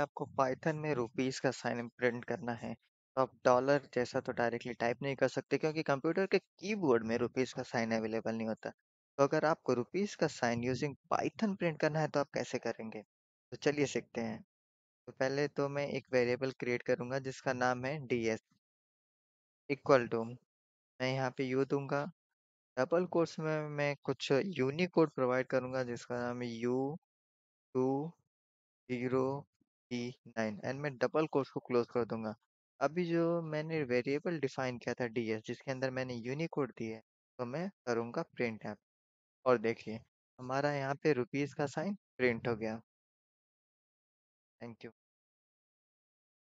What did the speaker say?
आपको पाइथन में रुपीस का साइन प्रिंट करना है तो आप डॉलर जैसा तो डायरेक्टली टाइप नहीं कर सकते क्योंकि कंप्यूटर के कीबोर्ड में रुपीस का साइन अवेलेबल नहीं होता तो अगर आपको रुपीस का साइन यूजिंग पाइथन प्रिंट करना है तो आप कैसे करेंगे तो चलिए सीखते हैं तो पहले तो मैं एक वेरिएबल क्रिएट करूंगा जिसका नाम है डी एस इक्वल टू मैं यहाँ पे यू दूंगा डबल कोर्स में मैं कुछ यूनिक कोड प्रोवाइड करूंगा जिसका नाम है U two zero nine and मैं डबल कोर्स को क्लोज कर दूंगा अभी जो मैंने वेरिएबल डिफाइन किया था डी एस जिसके अंदर मैंने यूनिकोड दी है तो मैं करूँगा प्रिंट ऐप और देखिए हमारा यहाँ पे रुपीज़ का साइन प्रिंट हो गया थैंक यू